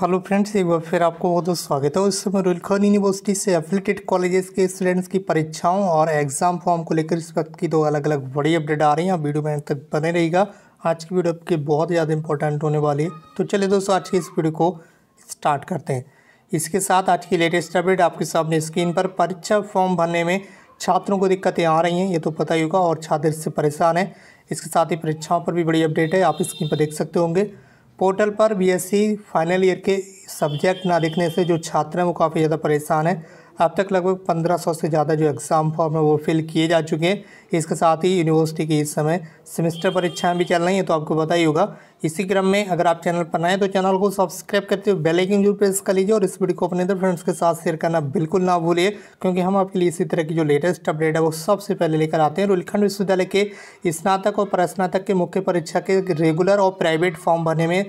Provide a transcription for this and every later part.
hello friends एक बार फिर आपको बहुत बहुत स्वागत है इस समय रुलखन यूनिवर्सिटी से एफिलेटेड कॉलेजेस के स्टूडेंट्स की परीक्षाओं और एग्जाम फॉर्म को लेकर इस वक्त की दो अलग अलग बड़ी अपडेट आ रही हैं वीडियो में तक बने रहेगा आज की वीडियो आपकी बहुत ज़्यादा इंपॉर्टेंट होने वाली है तो चलिए दोस्तों आज की इस वीडियो को स्टार्ट करते हैं इसके साथ आज की लेटेस्ट अपडेट आपके सामने स्क्रीन पर परीक्षा फॉर्म भरने में छात्रों को दिक्कतें आ रही हैं ये तो पता ही होगा और छात्र इससे परेशान है इसके साथ ही परीक्षाओं पर भी बड़ी अपडेट है आप स्क्रीन पर देख सकते होंगे पोर्टल पर बीएससी फाइनल ईयर के सब्जेक्ट ना दिखने से जो छात्र हैं वो काफ़ी ज़्यादा परेशान हैं अब तक लगभग 1500 से ज़्यादा जो एग्ज़ाम फॉर्म है वो फिल किए जा चुके हैं इसके साथ ही यूनिवर्सिटी की इस समय सेमेस्टर परीक्षाएं भी चल रही हैं तो आपको पता ही होगा इसी क्रम में अगर आप चैनल पर नए तो चैनल को सब्सक्राइब करते हुए बेल आइकन जरूर प्रेस कर लीजिए और इस वीडियो को अपने दो फ्रेंड्स के साथ शेयर करना बिल्कुल ना भूलिए क्योंकि हम आपके लिए इसी तरह की जो लेटेस्ट अपडेट है वो सबसे पहले लेकर आते हैं रुलखंड विश्वविद्यालय के स्नातक और प्रस्नातक के मुख्य परीक्षा के रेगुलर और प्राइवेट फॉर्म भरने में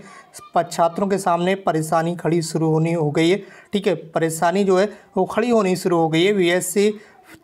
छात्रों के सामने परेशानी खड़ी शुरू होनी हो गई है ठीक है परेशानी जो है वो खड़ी होनी शुरू हो गई है वी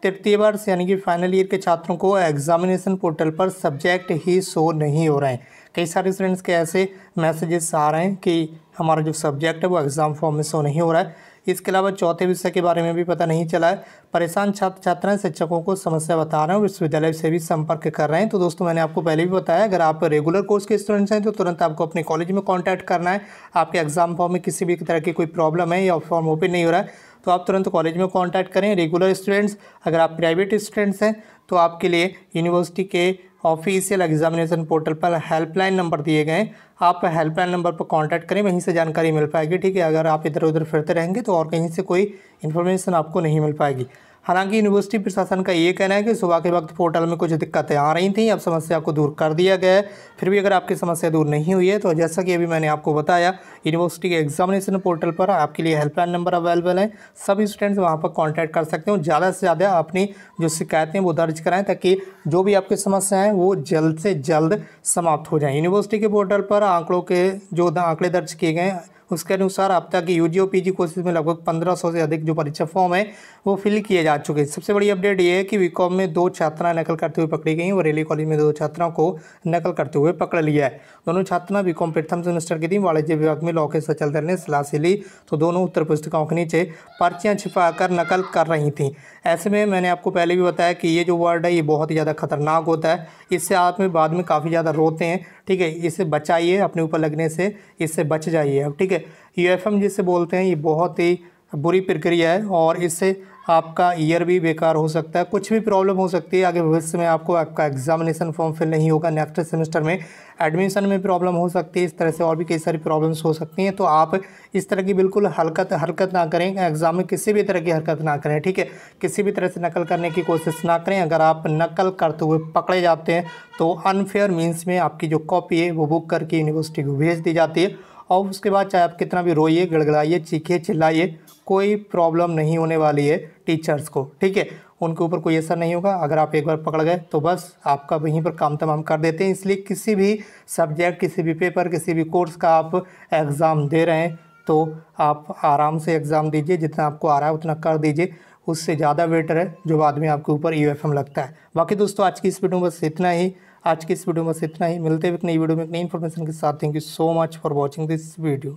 तृतीय वर्ष यानी कि फाइनल ईयर के छात्रों को एग्जामिनेशन पोर्टल पर सब्जेक्ट ही शो नहीं हो रहे हैं कई सारे स्टूडेंट्स के ऐसे मैसेजेस आ रहे हैं कि हमारा जो सब्जेक्ट है वो एग्ज़ाम फॉर्म में शो नहीं हो रहा है इसके अलावा चौथे विषय के बारे में भी पता नहीं चला है परेशान छात्र छात्राएं शिक्षकों को समस्या बता रहे हैं विश्वविद्यालय से भी संपर्क कर रहे हैं तो दोस्तों मैंने आपको पहले भी बताया अगर आप रेगुलर कोर्स के स्टूडेंट्स हैं तो तुरंत आपको अपने कॉलेज में कॉन्टैक्ट करना है आपके एग्जाम फॉर्म में किसी भी तरह की कोई प्रॉब्लम है या फॉर्म ओपन नहीं हो रहा है तो आप तुरंत कॉलेज में कॉन्टैक्ट करें रेगुलर स्टूडेंट्स अगर आप प्राइवेट स्टूडेंट्स हैं तो आपके लिए यूनिवर्सिटी के ऑफिशियल एग्जामिनेशन पोर्टल पर हेल्पलाइन नंबर दिए गए आप हेल्पलाइन नंबर पर कांटेक्ट करें वहीं से जानकारी मिल पाएगी ठीक है अगर आप इधर उधर फिरते रहेंगे तो और कहीं से कोई इन्फॉर्मेशन आपको नहीं मिल पाएगी हालांकि यूनिवर्सिटी प्रशासन का ये कहना है कि सुबह के वक्त पोर्टल में कुछ दिक्कतें आ रही थी अब समस्या को दूर कर दिया गया है फिर भी अगर आपकी समस्या दूर नहीं हुई है तो जैसा कि अभी मैंने आपको बताया यूनिवर्सिटी के एग्जामिनेशन पोर्टल पर आपके लिए हेल्पलाइन नंबर अवेलेबल है सभी स्टूडेंट्स वहाँ पर कॉन्टैक्ट कर सकते हो ज़्यादा से ज़्यादा अपनी जो शिकायतें वो दर्ज कराएँ ताकि जो भी आपकी समस्या है वो जल्द से जल्द समाप्त हो जाएँ यूनिवर्सिटी के पोर्टल पर आंकड़ों के जो आंकड़े दर्ज किए गए उसके अनुसार अब तक U G or P G courses में लगभग पंद्रह सौ से अधिक जो परीक्षा फॉर्म है वो फिल किए जा चुके हैं सबसे बड़ी अपडेट ये है कि कॉम में दो छात्राएं नकल करते हुए पकड़ी गई और बरेली कॉलेज में दो छात्राओं को नकल करते हुए पकड़ लिया है दोनों छात्रा बीकॉम प्रथम सेमेस्टर की थी वाणिज्य विभाग में लोकेश सचलधर ने सलाह से ली तो दोनों उत्तर पुस्तिकाओं के नीचे पर्चियाँ छिपा कर नकल कर रही थी ऐसे में मैंने आपको पहले भी बताया कि ये जो वर्ड है ये बहुत ही ज़्यादा खतरनाक होता है इससे आप में बाद में काफ़ी ज़्यादा रोते हैं ठीक है इसे बचाइए अपने ऊपर लगने से इससे बच जाइए अब ठीक है यू जिसे बोलते हैं ये बहुत ही बुरी प्रक्रिया है और इससे आपका ईयर भी बेकार हो सकता है कुछ भी प्रॉब्लम हो सकती है आगे भविष्य में आपको आपका एग्जामिनेशन फॉर्म फिल नहीं होगा नेक्स्ट सेमेस्टर में एडमिशन में प्रॉब्लम हो सकती है इस तरह से और भी कई सारी प्रॉब्लम्स हो सकती हैं तो आप इस तरह की बिल्कुल हरकत हरकत ना करें एग्ज़ाम में किसी भी तरह की हरकत ना करें ठीक है किसी भी तरह से नकल करने की कोशिश ना करें अगर आप नकल करते हुए पकड़े जाते हैं तो अनफेयर मीन्स में आपकी जो कॉपी है वो बुक करके यूनिवर्सिटी को भेज दी जाती है और उसके बाद चाहे आप कितना भी रोइए गड़गड़ाइए चीखिए चिल्लाइए कोई प्रॉब्लम नहीं होने वाली है टीचर्स को ठीक है उनके ऊपर कोई असर नहीं होगा अगर आप एक बार पकड़ गए तो बस आपका वहीं पर काम तमाम कर देते हैं इसलिए किसी भी सब्जेक्ट किसी भी पेपर किसी भी कोर्स का आप एग्ज़ाम दे रहे हैं तो आप आराम से एग्ज़ाम दीजिए जितना आपको आ रहा है उतना कर दीजिए उससे ज़्यादा बेटर है जो बाद में आपके ऊपर यू लगता है बाकी दोस्तों आज की इस वीडियो में बस इतना ही आज की इस वीडियो में बस इतना ही मिलते हैं एक नई वीडियो में एक नई इन्फॉर्मेशन के साथ thank you so much for watching this video